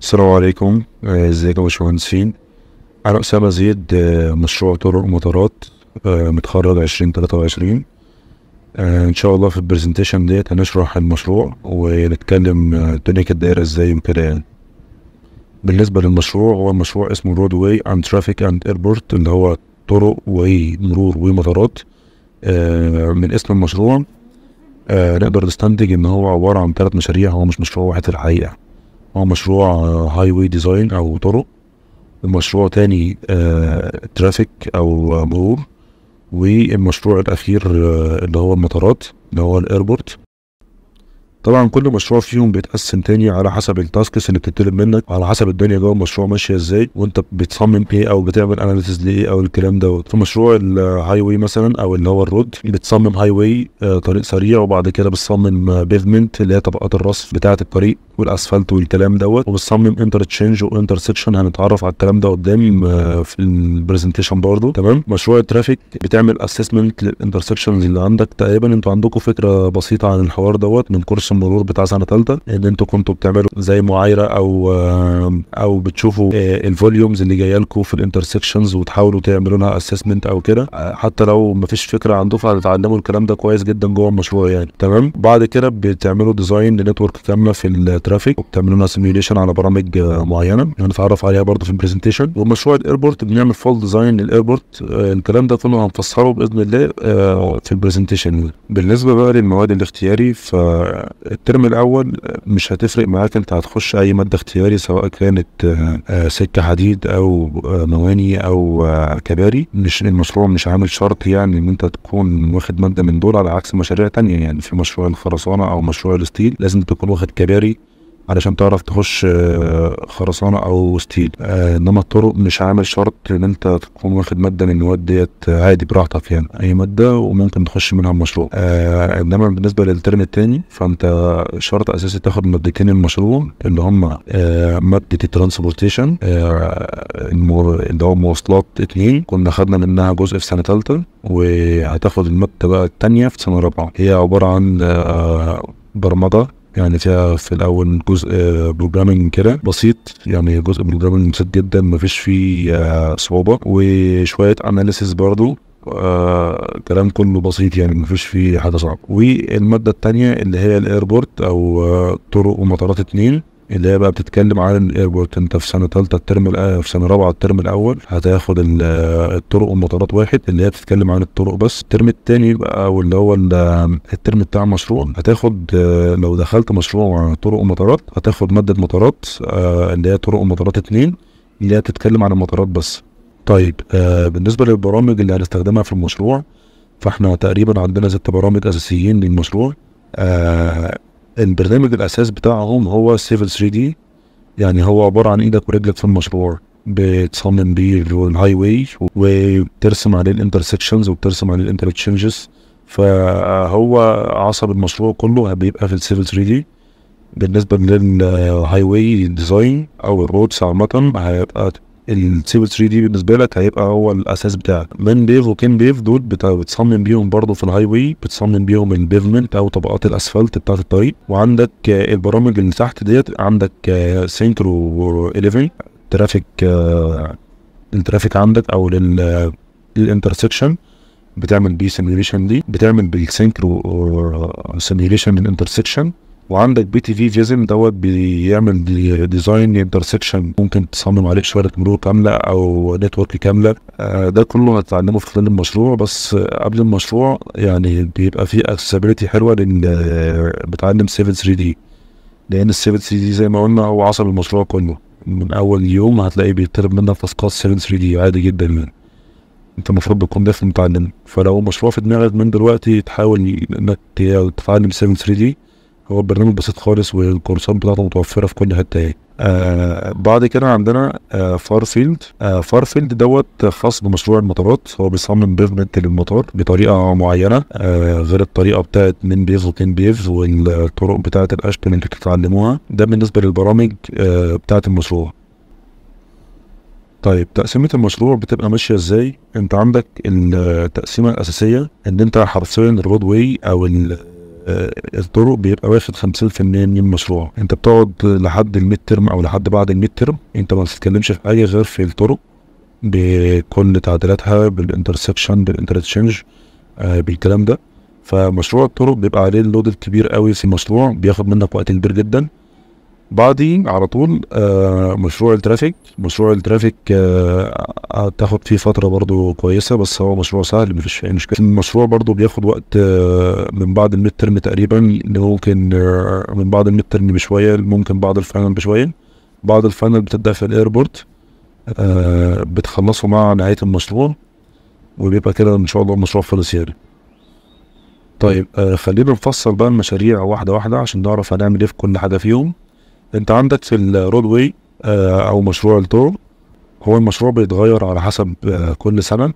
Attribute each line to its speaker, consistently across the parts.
Speaker 1: السلام عليكم ازيك آه، يا باشمهندسين انا اسامه زيد آه، مشروع طرق ومطارات آه، متخرج عشرين تلاتة وعشرين ان شاء الله في البرزنتيشن ديت هنشرح المشروع ونتكلم الدنيا كانت دايره ازاي وكده يعني بالنسبه للمشروع هو مشروع اسمه رود واي اند ترافيك اند ايربورت اللي هو طرق ومرور ومطارات آه، من اسم المشروع آه، نقدر نستنتج ان هو عباره عن ثلاث مشاريع هو مش مشروع واحد في الحقيقه هو مشروع هاي واي ديزاين او طرق المشروع تاني ترافيك آه، او مرور والمشروع الاخير اللي هو المطارات اللي هو الايربورت طبعا كل مشروع فيهم بيتقسم تاني على حسب التاسكس اللي بتتطلب منك وعلى حسب الدنيا جوه المشروع ماشيه ازاي وانت بتصمم ايه او بتعمل اناليسز لايه او الكلام دوت في مشروع الهاي واي مثلا او اللي هو الرود بتصمم هاي آه، واي طريق سريع وبعد كده بتصمم بيفمنت اللي هي طبقات الرصف بتاعه الطريق والاسفلت والكلام دوت وبتصمم انترتشينج وانترسكشن هنتعرف على الكلام ده قدام آه، في البرزنتيشن برضو تمام مشروع الترافيك بتعمل اسسمنت للانترسكشنز اللي عندك تقريبا انتوا عندكم فكره بسيطه عن الحوار دوت من كورس المرور بتاع سنه ثالثه ان انتوا كنتوا بتعملوا زي معايره او آه، او بتشوفوا آه، الفوليومز اللي جايه لكم في الانترسكشنز وتحاولوا تعملوا لها اسسمنت او كده آه، حتى لو ما فيش فكره عن دفعه هتتعلموا الكلام ده كويس جدا جوه المشروع يعني تمام بعد كده بتعملوا ديزاين لنتورك كامله في الترافيك وبتعملوا لها سيميوليشن على برامج معينه هنتعرف يعني عليها برضه في البرزنتيشن ومشروع الايربورت بنعمل فول ديزاين للايربورت الكلام ده كله هنفسره باذن الله في البرزنتيشن بالنسبه بقى للمواد الاختياري ف الترم الاول مش هتفرق معاك انت هتخش اي ماده اختياري سواء كانت سكه آه، آه، حديد او آه، مواني او كباري مش المشروع مش عامل شرط يعني ان انت تكون واخد ماده من دول على عكس مشاريع تانية يعني في مشروع الخرسانه او مشروع الستيل لازم تكون واخد كباري علشان تعرف تخش آه، خرسانه او ستيل آه، انما الطرق مش عامل شرط ان انت تكون واخد ماده من المواد ديت آه، عادي براحتك يعني اي ماده وممكن تخش منها المشروع انما بالنسبه للترم الثاني فانت شرط اساسي تاخد مادتين المشروع اللي هم ماده الترانسبورتيشن اللي هو مواصلات اثنين كنا خدنا منها جزء في سنه ثالثه وهتاخد الماده بقى الثانيه في سنه رابعه هي عباره عن برمجه يعني فيها في الاول جزء بروجرامنج آه، كده بسيط يعني جزء بروجرامنج بسيط جدا مفيش فيه آه، صعوبه وشويه اناليسيس برضو آه كلام كله بسيط يعني مفيش فيه حاجه صعبه والماده الثانيه اللي هي الايربورت او آه طرق ومطارات اتنين اللي هي بقى بتتكلم عن الايربورت انت في سنه ثالثه الترم في سنه رابعه الترم الاول هتاخد الطرق والمطارات واحد اللي هي بتتكلم عن الطرق بس الترم الثاني بقى واللي هو الترم بتاع المشروع هتاخد لو دخلت مشروع طرق ومطارات هتاخد ماده مطارات آه، اللي هي طرق ومطارات اثنين اللي هي بتتكلم عن المطارات بس طيب آه، بالنسبه للبرامج اللي هنستخدمها في المشروع فاحنا تقريبا عندنا ست برامج اساسيين للمشروع آه، البرنامج الاساس بتاعهم هو سيفل 3 دي يعني هو عباره عن ايدك ورجلك في المشروع بتصمم بيه الهاي واي وبترسم عليه الانترسكشنز وبترسم عليه الانترتشنجز فهو عصب المشروع كله بيبقى في السيفل 3 دي بالنسبه للهاي واي ديزاين او الروتس عامه هيبقى السيفل 3 دي بالنسبه لك هيبقى هو الاساس بتاعك من بيف وكين بيف دول بتصمم بيهم برضه في الهاي واي بتصمم بيهم البيفمنت او طبقات الاسفلت بتاعه الطريق وعندك آه، البرامج اللي تحت ديت عندك سينكرو 11 ترافيك الترافيك عندك او للانترسكشن آه، بتعمل بيه سيميليشن دي بتعمل بالسينكرو سيميوليشن للانترسكشن وعندك بي تي في فيزن دوت بيعمل ديزاين انترسكشن ممكن تصمم عليه شويه مرور كامله او نتورك كامله آه، ده كله هتتعلمه في خلال المشروع بس قبل المشروع يعني بيبقى في اكسسبيلتي حلوه لان آه، بتعلم 7 3 دي لان ال 7 3 دي زي ما قلنا هو عصب المشروع كله من اول يوم هتلاقيه بيطلب منك تاسكات 7 3 دي عادي جدا يعني انت المفروض بتكون داخل متعلم فلو مشروع في دماغك من دلوقتي تحاول انك تتعلم 7 3 دي هو برنامج بسيط خالص والكورسات بتاعته متوفره في كل حته يعني. اهي بعد كده عندنا آه فيلد آه فيلد دوت خاص بمشروع المطارات هو بيصمم بيفمنت للمطار بطريقه معينه آه غير الطريقه بتاعت من بيف وكين بيف والطرق بتاعت الاشكال اللي بتتعلموها ده بالنسبه للبرامج آه المشروع طيب تقسيمة المشروع بتبقى ماشية ازاي؟ انت عندك التقسيمة آه، الأساسية ان انت حرفيا الرود واي او آه، الطرق بيبقى واخد 50% من المشروع انت بتقعد لحد الميد ترم او لحد بعد الميد ترم انت ما بتتكلمش في اي غير في الطرق بكل تعديلاتها بالانترسكشن بالانترتشينج آه، بالكلام ده فمشروع الطرق بيبقى عليه اللود الكبير قوي في المشروع بياخد منك وقت كبير جدا بعدي على طول آه، مشروع الترافيك مشروع الترافيك آه، آه، تاخد فيه فتره برضو كويسه بس هو مشروع سهل مفيش اي مشكله المشروع برضو بياخد وقت من بعد الميد ترم تقريبا ممكن من بعد الميد ترم بشويه ممكن بعد الفاينل بشويه بعد الفاينل بتبدا في الايربورت بتخلصه مع نهايه المشروع وبيبقى كده ان شاء الله المشروع خلص يعني طيب خلينا نفصل بقى المشاريع واحده واحده عشان نعرف هنعمل ايه في كل حاجه فيهم انت عندك في الرود واي آه، او مشروع الطرق هو المشروع بيتغير على حسب آه، كل سنه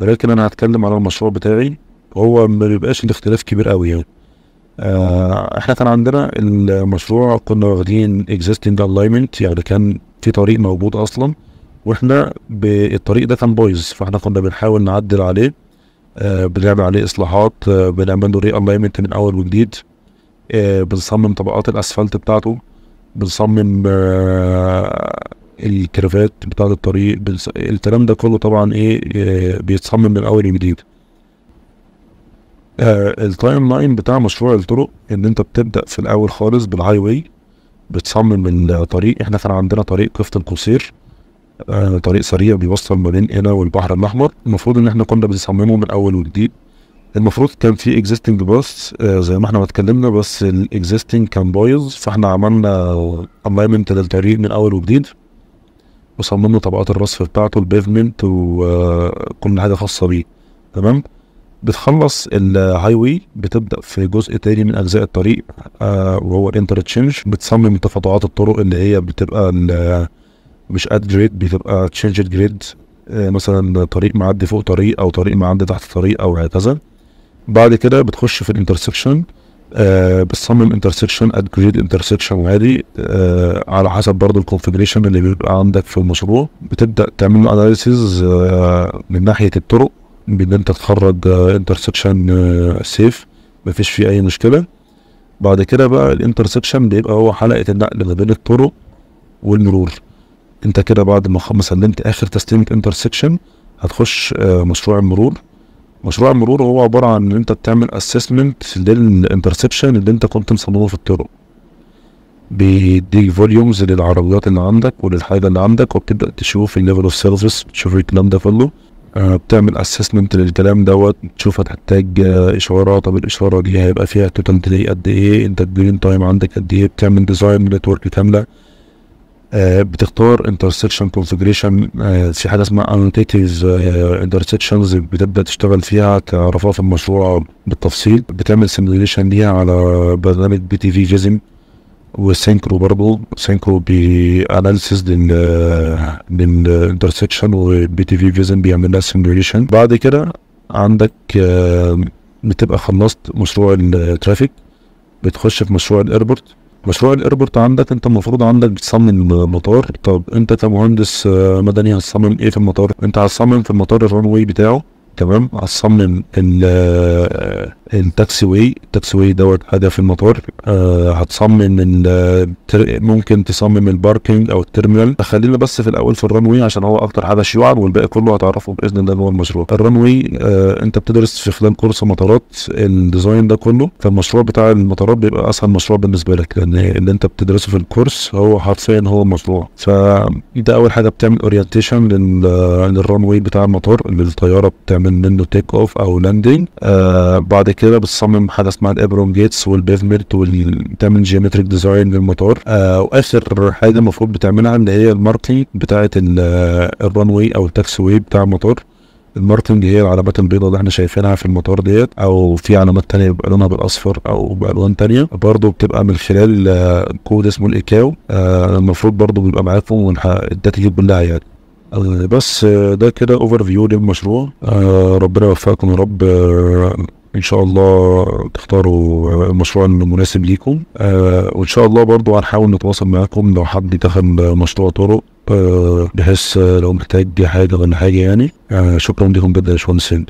Speaker 1: ولكن انا هتكلم على المشروع بتاعي هو ما بيبقاش الاختلاف كبير قوي يعني آه، احنا كان عندنا المشروع كنا واخدين اكزيستنج الاينمنت يعني كان في طريق موجود اصلا واحنا الطريق ده كان بايظ فاحنا كنا بنحاول نعدل عليه آه بنعمل عليه اصلاحات آه بنعمل له ري الاينمنت من اول وجديد آه بنصمم طبقات الاسفلت بتاعته بنصمم آه، الكرفات بتاعة الطريق بنص... الكلام ده كله طبعا ايه آه، بيتصمم من اول وجديد آه، التايم لاين بتاع مشروع الطرق ان انت بتبدا في الاول خالص بالهاي واي بتصمم الطريق احنا كان عندنا طريق قفط القصير طريق سريع بيوصل ما بين هنا والبحر الاحمر المفروض ان احنا كنا بنصممه من اول وجديد المفروض كان في اكزيستنج آه، باص زي ما احنا ما اتكلمنا بس الاكزيستنج كان بايظ فاحنا عملنا الاينمنت للطريق من اول وجديد وصممنا طبقات الرصف بتاعته البيفمنت وكل آه، حاجه خاصه بيه تمام بتخلص الهاي واي بتبدا في جزء تاني من اجزاء الطريق آه وهو الانترتشينج بتصمم تفاضلات الطرق اللي هي بتبقى مش اد جريد بتبقى تشينجد جريد آه، مثلا طريق معدي فوق طريق او طريق معدي تحت طريق او هكذا بعد كده بتخش في الانترسكشن آه بتصمم انترسكشن اد جريد انترسكشن عادي آه على حسب برضه الكونفجريشن اللي بيبقى عندك في المشروع بتبدا تعمل له اناليسيز آه من ناحيه الطرق بان انت تخرج انترسكشن آه سيف آه، مفيش فيه اي مشكله بعد كده بقى الانترسكشن بيبقى هو حلقه النقل ما بين الطرق والمرور انت كده بعد ما سلمت اخر تسليمه انترسكشن هتخش آه مشروع المرور مشروع المرور هو عباره عن ان انت بتعمل اسسمنت للانترسبشن اللي انت كنت مصممه في الطرق بيديك فوليومز للعربيات اللي عندك وللحاجه اللي عندك وبتبدا تشوف الليفل اوف سيرفيس تشوف الكلام ده كله آه، بتعمل اسسمنت للكلام دوت تشوف هتحتاج آه، اشاره طب الاشاره دي هيبقى فيها توتال ديلي قد ايه انت الجرين تايم عندك قد ايه بتعمل ديزاين نتورك كامله آه، بتختار انترسكشن آه، كونفجريشن في حاجه اسمها انوتيتيز انترسكشنز آه، بتبدا تشتغل فيها كرفاه في المشروع بالتفصيل بتعمل سيميليشن ليها على برنامج بي تي في جيزم وسينكرو برضه سينكرو باناليسيس لل للانترسكشن وبي تي في فيزن بيعمل لها سيميوليشن بعد كده عندك بتبقى خلصت مشروع الترافيك بتخش في مشروع الايربورت مشروع الايربورت عندك انت المفروض عندك بتصمم مطار طب انت كمهندس آه، مدني هتصمم ايه في المطار انت هتصمم في المطار الرنوي بتاعه تمام على الصمم التاكسي واي التاكسي واي دوت حاجه في المطار آه، هتصمم ممكن تصمم الباركينج او التيرمينال خلينا بس في الاول في الرانوي واي عشان هو اكتر حاجه شيوعا والباقي كله هتعرفه باذن الله جوه المشروع الرانوي آه، واي انت بتدرس في خلال كورس مطارات الديزاين ده كله فالمشروع بتاع المطارات بيبقى اسهل مشروع بالنسبه لك لان اللي انت بتدرسه في الكورس هو حرفيا هو المشروع فده اول حاجه بتعمل اورينتيشن للرانوي واي بتاع المطار اللي الطياره بتعمل بنعمل منه تيك اوف او لاندنج آه بعد كده بتصمم حاجه اسمها الابرون جيتس والبيفمنت وتعمل جيومتريك ديزاين للموتور آه واخر حاجه المفروض بتعملها اللي هي الماركينج بتاعه آه، الران واي او التاكس واي بتاع الموتور الماركتنج هي العلامات البيضاء اللي احنا شايفينها في الموتور ديت او في علامات تانية بيبقى لونها بالاصفر او بالوان تانية برضه بتبقى من خلال كود آه، اسمه الايكاو آه، المفروض برضه بيبقى معاكم الداتا دي كلها يعني آه، بس آه، ده كده اوفر فيو للمشروع ربنا يوفقكم يا رب آه، ان شاء الله تختاروا المشروع المناسب ليكم وان شاء الله برضو هنحاول نتواصل معاكم لو حد دخل مشروع طرق بحيث لو محتاج حاجه ولا حاجه يعني شكرا لكم جدا يا باشمهندس